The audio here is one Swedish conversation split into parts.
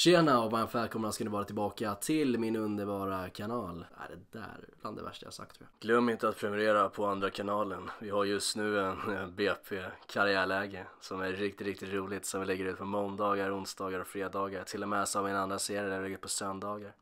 Tjena och varmt välkomna ska ni vara tillbaka till min underbara kanal. Äh det där är bland det värsta jag sagt tror jag. Glöm inte att prenumerera på andra kanalen. Vi har just nu en BP karriärläge som är riktigt, riktigt roligt som vi lägger ut på måndagar, onsdagar och fredagar. Till och med så har vi en andra serie där vi lägger ut på söndagar.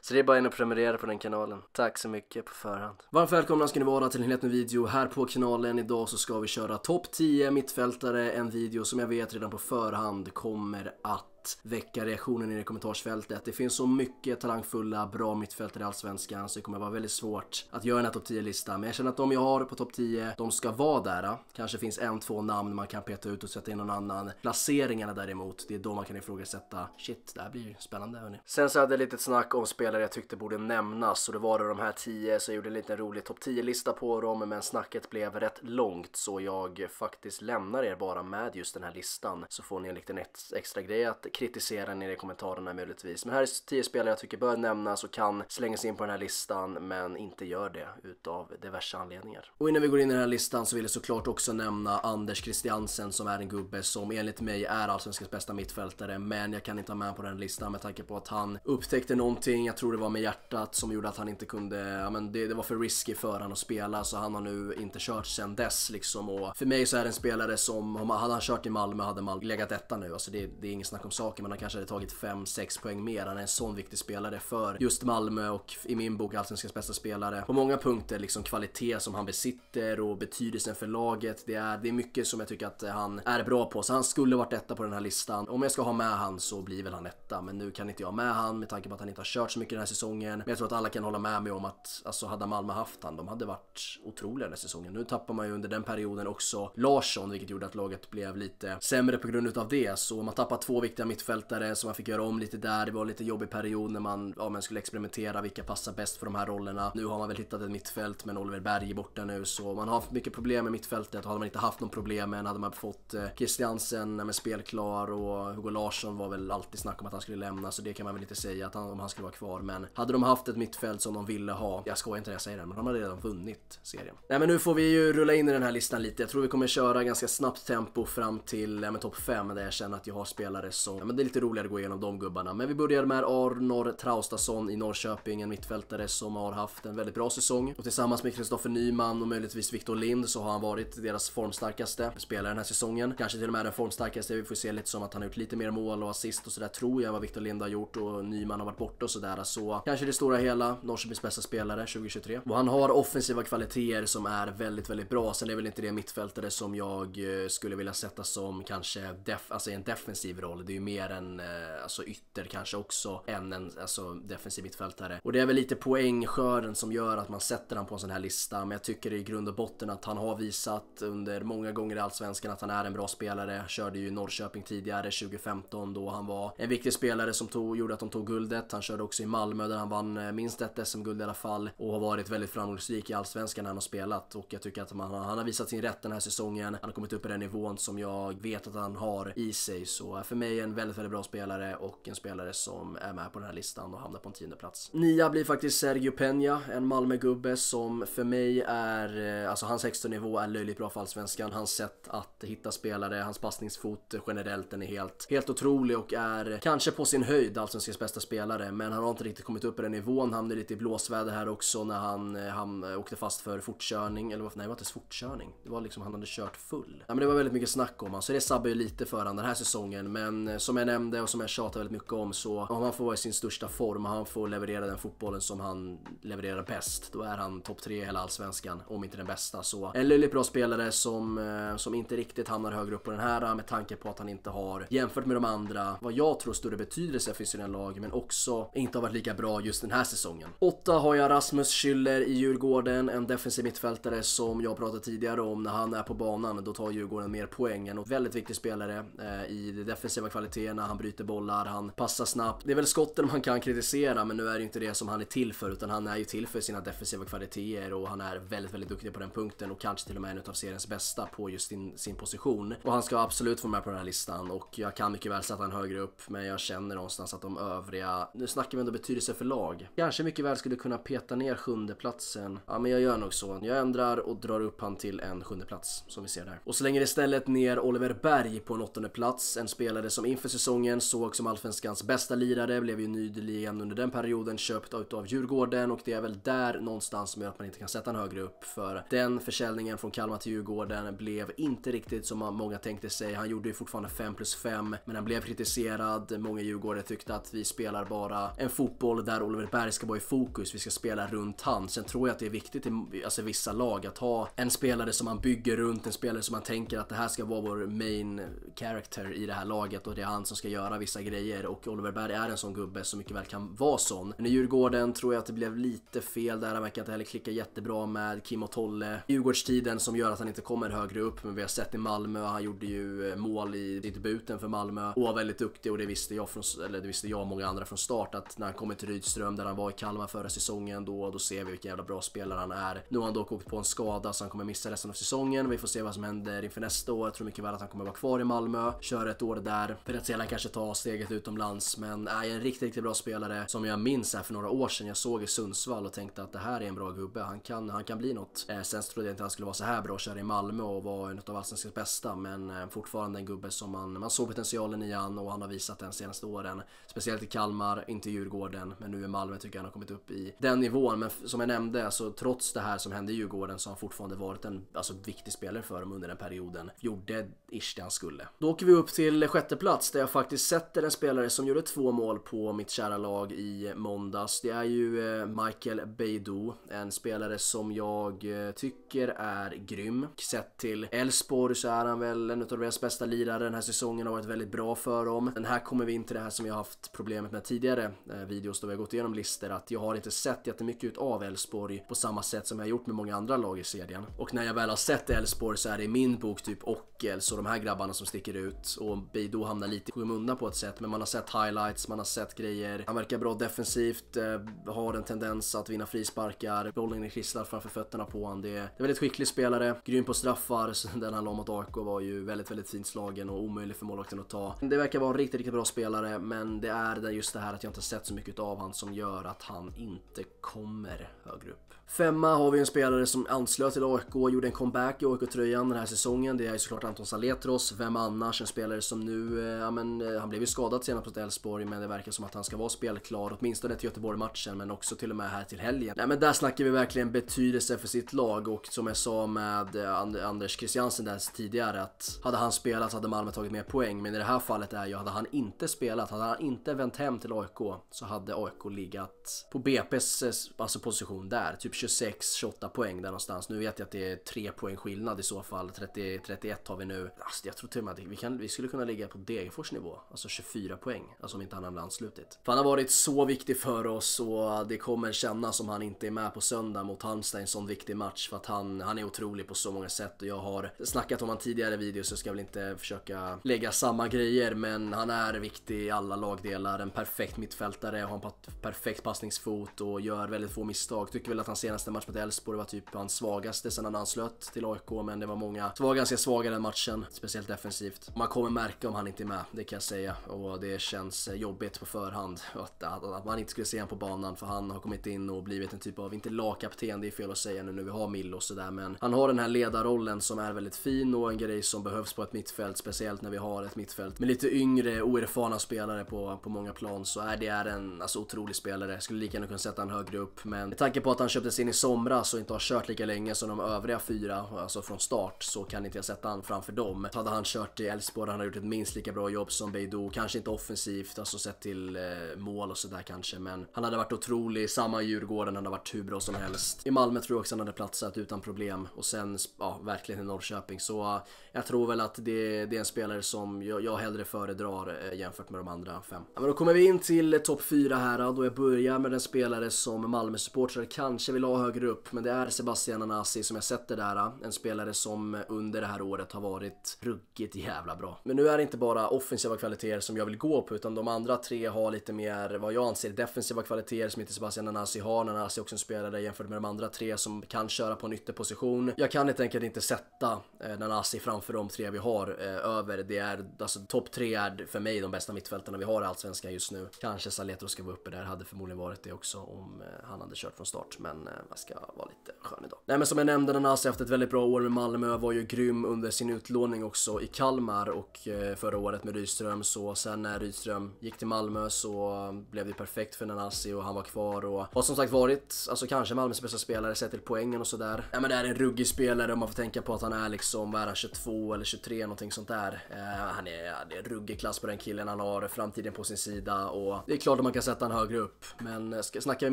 Så det är bara in och prenumerera på den kanalen. Tack så mycket på förhand. Varmt välkomna ska ni vara till en helt ny video här på kanalen. Idag så ska vi köra topp 10 mittfältare, en video som jag vet redan på förhand kommer att väcka reaktionen i det kommentarsfältet. Det finns så mycket talangfulla, bra mittfältare i Allsvenskan så det kommer vara väldigt svårt att göra den här topp 10-listan. Men jag känner att de jag har på topp 10, de ska vara där. Kanske finns en, två namn man kan peta ut och sätta in någon annan. Placeringarna däremot, det är då man kan ifrågasätta. Shit, det här blir spännande hörni. Sen så hade jag lite snack om spelare jag tyckte borde nämnas och det var då de här 10 så jag gjorde en liten rolig topp 10-lista på dem men snacket blev rätt långt så jag faktiskt lämnar er bara med just den här listan så får ni en liten extra grej att kritisera nere i kommentarerna möjligtvis. Men här är tio spelare jag tycker bör nämnas och kan slängas in på den här listan men inte gör det utav diverse anledningar. Och innan vi går in i den här listan så vill jag såklart också nämna Anders Christiansen som är en gubbe som enligt mig är allsvenskans bästa mittfältare men jag kan inte ha med på den listan med tanke på att han upptäckte någonting, jag tror det var med hjärtat som gjorde att han inte kunde, ja men det, det var för risky för han att spela så han har nu inte kört sen dess liksom och för mig så är det en spelare som, hade han kört i Malmö hade Malmö legat detta nu, alltså det, det är inget snack om saken saker man kanske hade tagit 5-6 poäng mer. Han är en sån viktig spelare för just Malmö och i min bok Allsvenskans bästa spelare. På många punkter liksom kvalitet som han besitter och betydelsen för laget. Det är, det är mycket som jag tycker att han är bra på, så han skulle varit etta på den här listan. Om jag ska ha med han så blir väl han etta, men nu kan inte jag ha med han med tanke på att han inte har kört så mycket den här säsongen. Men jag tror att alla kan hålla med mig om att alltså hade Malmö haft han, de hade varit otroliga den här säsongen. Nu tappar man ju under den perioden också Larsson, vilket gjorde att laget blev lite sämre på grund utav det. Så man tappar två viktiga mittfältare så man fick göra om lite där. Det var lite jobbig period när man, ja, man skulle experimentera vilka passar bäst för de här rollerna. Nu har man väl hittat ett mittfält men Oliver Berg är borta nu så man har haft mycket problem med mittfältet. Hade man inte haft någon problem än hade man fått eh, Christiansen med spelklar och Hugo Larsson var väl alltid snack om att han skulle lämna så det kan man väl inte säga att han, om han skulle vara kvar men hade de haft ett mittfält som de ville ha, jag skojar inte när jag säger det men de hade redan vunnit serien. Nej men nu får vi ju rulla in i den här listan lite. Jag tror vi kommer köra ganska snabbt tempo fram till ja, topp 5 där jag känner att jag har spelare som Ja, men det är lite roligare att gå igenom de gubbarna. Men vi börjar med Arnor Traustason i Norrköping, en mittfältare som har haft en väldigt bra säsong. Och tillsammans med Kristoffer Nyman och möjligtvis Viktor Lind så har han varit deras formstarkaste spelare den här säsongen. Kanske till och med den formstarkaste. Vi får se lite som att han har gjort lite mer mål och assist och sådär tror jag vad Viktor Lind har gjort och Nyman har varit borta och sådär. Så kanske det stora hela Norrköpings bästa spelare 2023. Och han har offensiva kvaliteter som är väldigt, väldigt bra. Sen är väl inte det mittfältare som jag eh, skulle vilja sätta som kanske def alltså en defensiv roll. Det är ju mer en eh, alltså ytter kanske också än en alltså, defensiv mittfältare. Och det är väl lite poängskörden som gör att man sätter han på en sån här lista. Men jag tycker i grund och botten att han har visat under många gånger i Allsvenskan att han är en bra spelare. Körde ju Norrköping tidigare 2015 då han var en viktig spelare som tog, gjorde att de tog guldet. Han körde också i Malmö där han vann eh, minst ett SM-guld i alla fall och har varit väldigt framgångsrik i Allsvenskan när han har spelat och jag tycker att man, han har visat sin rätt den här säsongen. Han har kommit upp i den nivån som jag vet att han har i sig så för mig en väldigt, väldigt bra spelare och en spelare som är med på den här listan och hamnar på en tionde plats. Nia blir faktiskt Sergio Peña, en Malmögubbe som för mig är, eh, alltså hans högsta nivå är löjligt bra för Allsvenskan. Hans sätt att hitta spelare, hans passningsfot generellt, den är helt, helt otrolig och är kanske på sin höjd Allsvenskans bästa spelare. Men han har inte riktigt kommit upp i den nivån, hamnade lite i blåsväder här också när han, eh, han eh, åkte fast för fortkörning, eller varför, nej det var inte fortkörning, det var liksom han hade kört full. Ja, men det var väldigt mycket snack om honom, så det sabbar ju lite för honom den här säsongen, men som jag nämnde och som jag tjatar väldigt mycket om så om han får vara i sin största form och han får leverera den fotbollen som han levererar bäst då är han topp tre i hela allsvenskan om inte den bästa. Så en löjligt bra spelare som, eh, som inte riktigt hamnar högre upp på den här med tanke på att han inte har jämfört med de andra vad jag tror större betydelse för sina lag men också inte har varit lika bra just den här säsongen. Åtta har jag Rasmus Schüller i Djurgården, en defensiv mittfältare som jag pratade tidigare om när han är på banan då tar Djurgården mer poäng. En väldigt viktig spelare eh, i det defensiva kvalitet kvaliteterna, han bryter bollar, han passar snabbt. Det är väl skotten man kan kritisera men nu är det inte det som han är till för utan han är ju till för sina defensiva kvaliteter och han är väldigt, väldigt duktig på den punkten och kanske till och med en av seriens bästa på just sin, sin position. Och han ska absolut få med på den här listan och jag kan mycket väl sätta han högre upp men jag känner någonstans att de övriga, nu snackar vi ändå betydelse för lag, kanske mycket väl skulle kunna peta ner sjunde platsen. Ja men jag gör nog så. Jag ändrar och drar upp han till en sjunde plats som vi ser där. Och så längre istället ner Oliver Berg på en åttonde plats, en spelare som inför för säsongen, såg som allsvenskans bästa lirare, blev ju nyligen under den perioden köpt av Djurgården och det är väl där någonstans som gör att man inte kan sätta en högre upp för den försäljningen från Kalmar till Djurgården blev inte riktigt som många tänkte sig. Han gjorde ju fortfarande 5 plus 5 men han blev kritiserad. Många djurgårdare tyckte att vi spelar bara en fotboll där Oliver Berg ska vara i fokus. Vi ska spela runt han. Sen tror jag att det är viktigt i alltså, vissa lag att ha en spelare som man bygger runt, en spelare som man tänker att det här ska vara vår main character i det här laget och det är han band som ska göra vissa grejer och Oliver Berg är en sån gubbe som mycket väl kan vara sån. Men i Djurgården tror jag att det blev lite fel där, han verkar inte heller klicka jättebra med Kim och Tolle. Djurgårdstiden som gör att han inte kommer högre upp, men vi har sett i Malmö, han gjorde ju eh, mål i debuten för Malmö och var väldigt duktig och det visste jag, från, eller det visste jag och många andra från start att när han kommer till Rydström där han var i Kalmar förra säsongen då, då ser vi vilken jävla bra spelare han är. Nu har han dock åkt på en skada så han kommer missa resten av säsongen. Vi får se vad som händer inför nästa år. Jag tror mycket väl att han kommer vara kvar i Malmö, köra ett år där. För att sedan kanske ta steget utomlands. Men är en riktigt, riktigt bra spelare som jag minns här för några år sedan. Jag såg i Sundsvall och tänkte att det här är en bra gubbe. Han kan, han kan bli något. Eh, sen trodde jag inte han skulle vara så här bra och köra i Malmö och vara en av allsvenskans bästa. Men eh, fortfarande en gubbe som man, man såg potentialen i han och han har visat den senaste åren. Speciellt i Kalmar, inte Djurgården. Men nu i Malmö tycker jag han har kommit upp i den nivån. Men som jag nämnde, alltså, trots det här som hände i Djurgården så har han fortfarande varit en alltså, viktig spelare för dem under den perioden. Gjorde ish det han skulle. Då åker vi upp till sjätte plats där jag faktiskt sätter en spelare som gjorde två mål på mitt kära lag i måndags. Det är ju eh, Michael Beidou, en spelare som jag eh, tycker är grym. Sett till Elfsborg så är han väl en av deras bästa lirare den här säsongen, har varit väldigt bra för dem. Men här kommer vi in till det här som jag har haft problemet med tidigare eh, videos då vi har gått igenom listor, att jag har inte sett jättemycket av Elfsborg på samma sätt som jag gjort med många andra lag i serien. Och när jag väl har sett Elfsborg så är det i min bok typ och Nickels och de här grabbarna som sticker ut och Beidou hamnar lite i skymundan på ett sätt men man har sett highlights, man har sett grejer. Han verkar bra defensivt, eh, har en tendens att vinna frisparkar, bollen är klistrar framför fötterna på honom. Det är, en väldigt skicklig spelare, grym på straffar, den han la mot AK var ju väldigt, väldigt fint slagen och omöjlig för målvakten att ta. Det verkar vara en riktigt, riktigt bra spelare men det är just det här att jag inte sett så mycket av honom som gör att han inte kommer högre upp. Femma har vi en spelare som anslöt till AIK, gjorde en comeback i AIK-tröjan den här säsongen. Det är såklart Anton Saletros, vem annars? En spelare som nu, eh, ja men eh, han blev ju skadad senast mot Elfsborg men det verkar som att han ska vara spelklar åtminstone till Göteborg-matchen men också till och med här till helgen. Nej men där snackar vi verkligen betydelse för sitt lag och som jag sa med eh, Anders Christiansen där tidigare att hade han spelat så hade Malmö tagit mer poäng men i det här fallet är ju, hade han inte spelat, hade han inte vänt hem till AIK så hade AIK legat på BP's alltså position där, typ 26-28 poäng där någonstans. Nu vet jag att det är 3 poäng skillnad i så fall, 30, 31 har har vi nu, alltså jag tror till och med att vi, kan, vi skulle kunna ligga på Degerfors nivå, alltså 24 poäng, alltså om inte han hade anslutit. För han har varit så viktig för oss och det kommer kännas om han inte är med på söndag mot Halmstad i en sån viktig match för att han, han är otrolig på så många sätt och jag har snackat om han tidigare videos så ska väl inte försöka lägga samma grejer men han är viktig i alla lagdelar, en perfekt mittfältare, har en perfekt passningsfot och gör väldigt få misstag. Tycker väl att hans senaste match mot Elfsborg var typ hans svagaste sen han anslöt till AIK men det var många, det var ganska svaga den matchen, speciellt defensivt. Man kommer märka om han inte är med, det kan jag säga. Och det känns jobbigt på förhand att, att, att man inte skulle se honom på banan för han har kommit in och blivit en typ av, inte lagkapten, det är fel att säga nu när vi har Mill och sådär men han har den här ledarrollen som är väldigt fin och en grej som behövs på ett mittfält, speciellt när vi har ett mittfält med lite yngre oerfarna spelare på, på många plan så är det är en alltså, otrolig spelare. Jag skulle lika gärna kunna sätta han högre upp men med tanke på att han köptes in i somras och inte har kört lika länge som de övriga fyra, alltså från start, så kan inte jag sätta han fram framför dem. Hade han kört i Elfsborg hade han gjort ett minst lika bra jobb som Beidou. Kanske inte offensivt, alltså sett till eh, mål och sådär kanske, men han hade varit otrolig. Samma i Djurgården, han hade varit hur bra som helst. I Malmö tror jag också han hade platsat utan problem och sen, ja, verkligen i Norrköping. Så eh, jag tror väl att det, det är en spelare som jag, jag hellre föredrar eh, jämfört med de andra fem. Ja, men då kommer vi in till topp 4 här då jag börjar med den spelare som Malmö-supportrar kanske vill ha högre upp, men det är Sebastian Anasi som jag sätter där. Eh. En spelare som under det här året har varit varit ruggigt jävla bra. Men nu är det inte bara offensiva kvaliteter som jag vill gå på utan de andra tre har lite mer vad jag anser defensiva kvaliteter som inte Sebastian Anasi har. Anasi är också en spelare jämfört med de andra tre som kan köra på en ytterposition. Jag kan helt enkelt inte sätta eh, Nanasi framför de tre vi har eh, över. Det är alltså topp tre är för mig de bästa mittfältarna vi har i Allsvenskan just nu. Kanske Saletro ska vara uppe där, hade förmodligen varit det också om eh, han hade kört från start. Men man eh, ska vara lite skön idag. Nej men som jag nämnde, Nanasi har haft ett väldigt bra år med Malmö, var ju grym under sin utlåning också i Kalmar och eh, förra året med Rydström så sen när Rydström gick till Malmö så eh, blev det perfekt för Nanasi och han var kvar och har som sagt varit alltså kanske Malmös bästa spelare sett till poängen och sådär. Ja men det är en ruggig spelare om man får tänka på att han är liksom, vad är han, 22 eller 23 någonting sånt där. Eh, han är, ja, det är ruggig klass på den killen, han har framtiden på sin sida och det är klart att man kan sätta en högre upp. Men eh, ska snacka med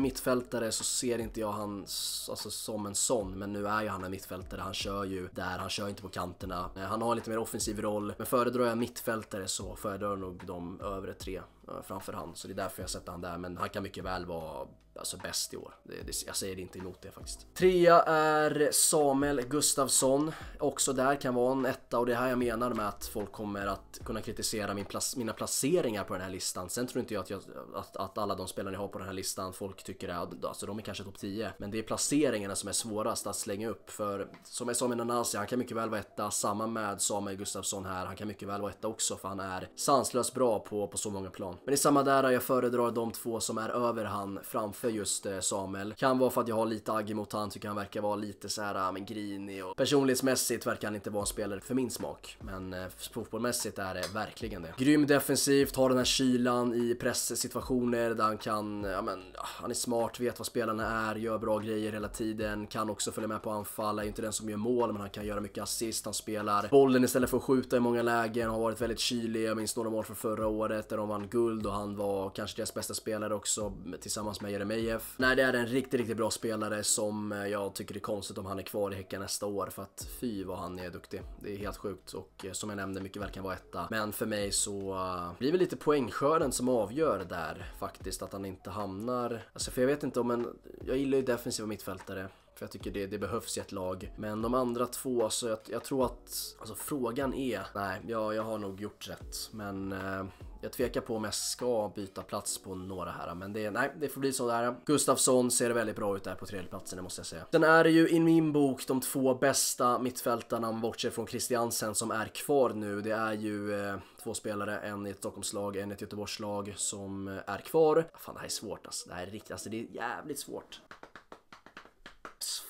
mittfältare så ser inte jag han alltså, som en sån, men nu är ju han en mittfältare, han kör ju där, han kör inte på kanterna Eh, han har en lite mer offensiv roll, men föredrar jag mittfältare så föredrar jag nog de övre tre Eh, framför han. Så det är därför jag sätter han där. Men han kan mycket väl vara alltså, bäst i år. Det, det, jag säger inte emot det faktiskt. Trea är Samuel Gustafsson. Också där kan vara en etta och det är här jag menar med att folk kommer att kunna kritisera min plac mina placeringar på den här listan. Sen tror inte jag att, jag att, att, alla de spelarna jag har på den här listan, folk tycker att alltså, de är kanske topp 10. Men det är placeringarna som är svårast att slänga upp. För som jag sa med Nanasi, han kan mycket väl vara etta. Samma med Samuel Gustafsson här, han kan mycket väl vara etta också för han är sanslöst bra på, på så många plan. Men det är samma där, jag föredrar de två som är över han framför just eh, Samuel. Kan vara för att jag har lite agg mot han, tycker han verkar vara lite så här men grinig och personlighetsmässigt verkar han inte vara en spelare för min smak. Men eh, fotbollmässigt är det verkligen det. Grym defensivt, har den här kylan i presssituationer där han kan, ja men ah, han är smart, vet vad spelarna är, gör bra grejer hela tiden, kan också följa med på anfall, är inte den som gör mål men han kan göra mycket assist, han spelar bollen istället för att skjuta i många lägen, har varit väldigt kylig, jag minns några mål från förra året där de vann guld guld och han var kanske deras bästa spelare också tillsammans med Jeremejeff. Nej, det är en riktigt, riktigt bra spelare som eh, jag tycker det är konstigt om han är kvar i Häcken nästa år för att fy vad han är duktig. Det är helt sjukt och eh, som jag nämnde mycket väl kan vara etta. Men för mig så eh, blir det lite poängskörden som avgör där faktiskt att han inte hamnar. Alltså för jag vet inte om en, jag gillar ju defensiva mittfältare. För jag tycker det, det, behövs i ett lag. Men de andra två, alltså jag, jag tror att... Alltså frågan är... Nej, jag, jag har nog gjort rätt. Men eh, jag tvekar på om jag ska byta plats på några här, men det, nej, det får bli så där. Gustafsson ser väldigt bra ut där på tredjeplatsen, det måste jag säga. Sen är det ju i min bok de två bästa mittfältarna, bortsett från Christiansen, som är kvar nu. Det är ju eh, två spelare, en i ett Stockholmslag, en i ett Göteborgslag som är kvar. Fan, det här är svårt alltså. Det här är riktigt, alltså det är jävligt svårt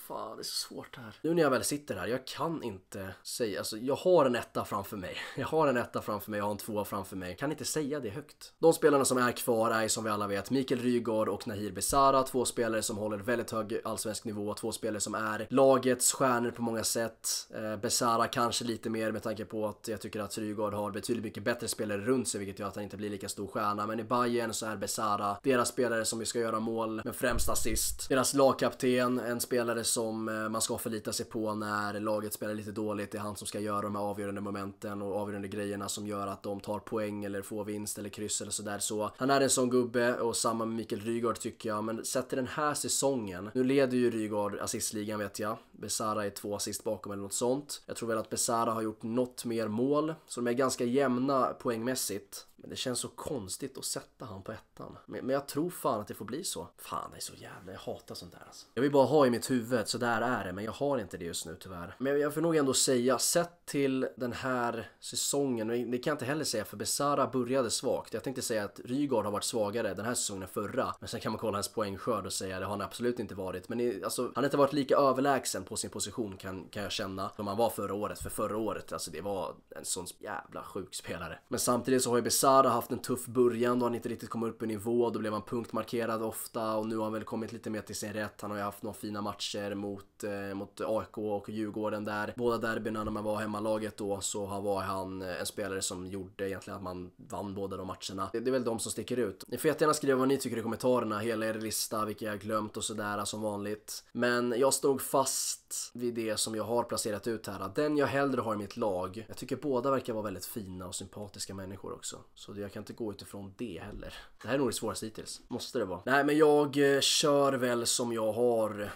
fan, det är så svårt här. Nu när jag väl sitter här, jag kan inte säga, alltså jag har en etta framför mig. Jag har en etta framför mig, jag har en tvåa framför mig. Jag kan inte säga det högt. De spelarna som är kvar är som vi alla vet Mikael Rygaard och Nahir Besara. Två spelare som håller väldigt hög allsvensk nivå. Två spelare som är lagets stjärnor på många sätt. Eh, Besara kanske lite mer med tanke på att jag tycker att Rygaard har betydligt mycket bättre spelare runt sig vilket gör att han inte blir lika stor stjärna. Men i Bayern så är Besara deras spelare som vi ska göra mål, men främst assist. Deras lagkapten, en spelare som eh, man ska förlita sig på när laget spelar lite dåligt. Det är han som ska göra de här avgörande momenten och avgörande grejerna som gör att de tar poäng eller får vinst eller kryss eller sådär. Så han är en sån gubbe och samma med Mikael Rygaard tycker jag. Men sett till den här säsongen. Nu leder ju Rygaard assistligan vet jag. Besara är två assist bakom eller något sånt. Jag tror väl att Besara har gjort något mer mål. Så de är ganska jämna poängmässigt. Men det känns så konstigt att sätta han på ettan. Men, men jag tror fan att det får bli så. Fan, det är så jävla... Jag hatar sånt där alltså. Jag vill bara ha i mitt huvud, så där är det. Men jag har inte det just nu tyvärr. Men jag får nog ändå säga, sett till den här säsongen, och det kan jag inte heller säga för Besara började svagt. Jag tänkte säga att Rygaard har varit svagare den här säsongen än förra. Men sen kan man kolla hans poängskörd och säga det har han absolut inte varit. Men i, alltså, han har inte varit lika överlägsen på sin position kan, kan jag känna som han var förra året. För förra året, alltså det var en sån jävla sjuk spelare. Men samtidigt så har ju Besara Hazard har haft en tuff början då han inte riktigt kom upp i nivå. Då blev han punktmarkerad ofta och nu har han väl kommit lite mer till sin rätt. Han har ju haft några fina matcher mot, eh, mot AIK och Djurgården där. Båda derbyna när man var hemmalaget då så var han eh, en spelare som gjorde egentligen att man vann båda de matcherna. Det, är väl de som sticker ut. Ni får jättegärna skriva vad ni tycker i kommentarerna, hela er lista, vilka jag glömt och sådär som vanligt. Men jag stod fast vid det som jag har placerat ut här. Den jag hellre har i mitt lag. Jag tycker båda verkar vara väldigt fina och sympatiska människor också. Så jag kan inte gå utifrån det heller. Det här är nog det svåraste hittills. Måste det vara. Nej men jag eh, kör väl som jag har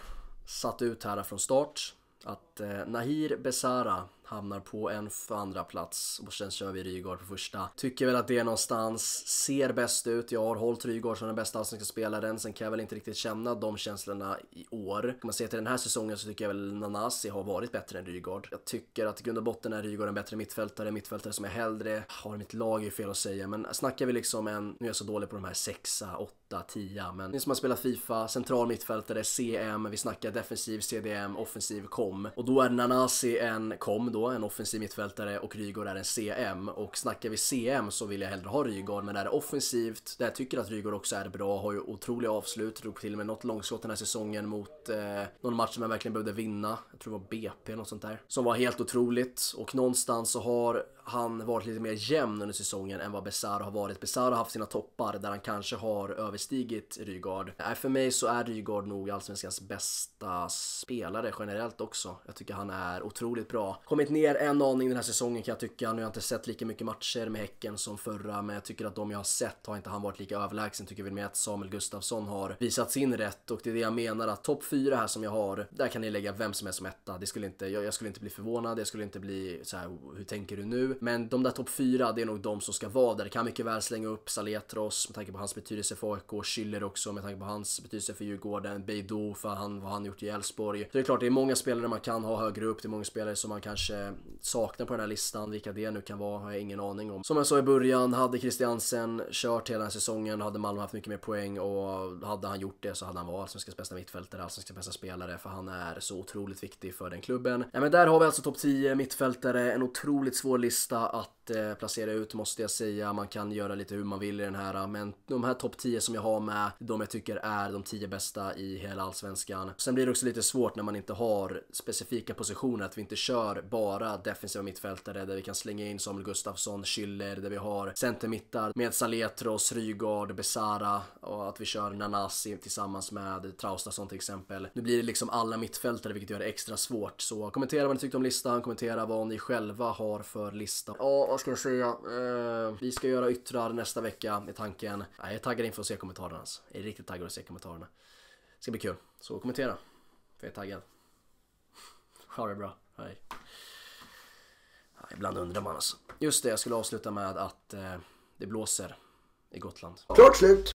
satt ut här från start. Att eh, Nahir Besara hamnar på en andra plats och sen kör vi Rygaard på första. Tycker väl att det någonstans, ser bäst ut. Jag har hållit Rygaard som den bästa allsvenska spelaren, sen kan jag väl inte riktigt känna de känslorna i år. Om man ser till den här säsongen så tycker jag väl Nanasi har varit bättre än Rygaard. Jag tycker att i grund och botten är Rygaard en bättre mittfältare, mittfältare som jag hellre har mitt lag är fel att säga, men snackar vi liksom en, nu är jag så dålig på de här sexa, åtta, tia, men ni som har spelat Fifa, central mittfältare, CM, vi snackar defensiv, CDM, offensiv, kom. Och då är Nanasi en kom, då då, en offensiv mittfältare och Rygaard är en CM. Och snackar vi CM så vill jag hellre ha Rygaard, men är det offensivt, där jag tycker att Rygaard också är bra, har ju otroliga avslut, drog till med något långskott den här säsongen mot eh, någon match som jag verkligen behövde vinna. Jag tror det var BP, något sånt där. Som var helt otroligt och någonstans så har han varit lite mer jämn under säsongen än vad Besara har varit. Besara har haft sina toppar där han kanske har överstigit Rygaard. Äh, för mig så är Rygaard nog allsvenskans bästa spelare generellt också. Jag tycker han är otroligt bra. Kommit ner en aning den här säsongen kan jag tycka. Nu har jag inte sett lika mycket matcher med Häcken som förra, men jag tycker att de jag har sett har inte han varit lika överlägsen. Tycker väl med att Samuel Gustafsson har visat sin rätt och det är det jag menar att topp fyra här som jag har, där kan ni lägga vem som helst som etta. Det skulle inte, jag, jag skulle inte bli förvånad, jag skulle inte bli så här, hur tänker du nu? Men de där topp 4, det är nog de som ska vara där. Det kan mycket väl slänga upp Saletros med tanke på hans betydelse för AIK, Schiller också med tanke på hans betydelse för Djurgården, Beidou för han, vad han gjort i Elfsborg. Så det är klart, det är många spelare man kan ha högre upp, det är många spelare som man kanske saknar på den här listan. Vilka det nu kan vara har jag ingen aning om. Som jag sa i början, hade Christiansen kört hela den här säsongen hade Malmö haft mycket mer poäng och hade han gjort det så hade han varit allsvenskans bästa mittfältare, allsvenskans bästa spelare för han är så otroligt viktig för den klubben. Ja men där har vi alltså topp 10 mittfältare, en otroligt svår lista testa att Eh, placera ut måste jag säga. Man kan göra lite hur man vill i den här. Men de här topp 10 som jag har med, de jag tycker är de 10 bästa i hela Allsvenskan. Sen blir det också lite svårt när man inte har specifika positioner, att vi inte kör bara defensiva mittfältare där vi kan slänga in Samuel Gustafsson, Schüller, där vi har centermittar med Saletros, Rygaard, Besara och att vi kör Nanasi tillsammans med Traustason till exempel. Nu blir det liksom alla mittfältare vilket gör det extra svårt. Så kommentera vad ni tyckte om listan, kommentera vad ni själva har för lista. Ja, jag säga. Eh, vi ska göra yttrar nästa vecka med tanken. Jag är taggad inför att se kommentarerna. Alltså. Jag är riktigt taggad att se kommentarerna. Det ska bli kul. Så kommentera. För jag är taggad. Ha det bra. Hej. Ja, ibland undrar man alltså. Just det, jag skulle avsluta med att eh, det blåser i Gotland. Klart slut!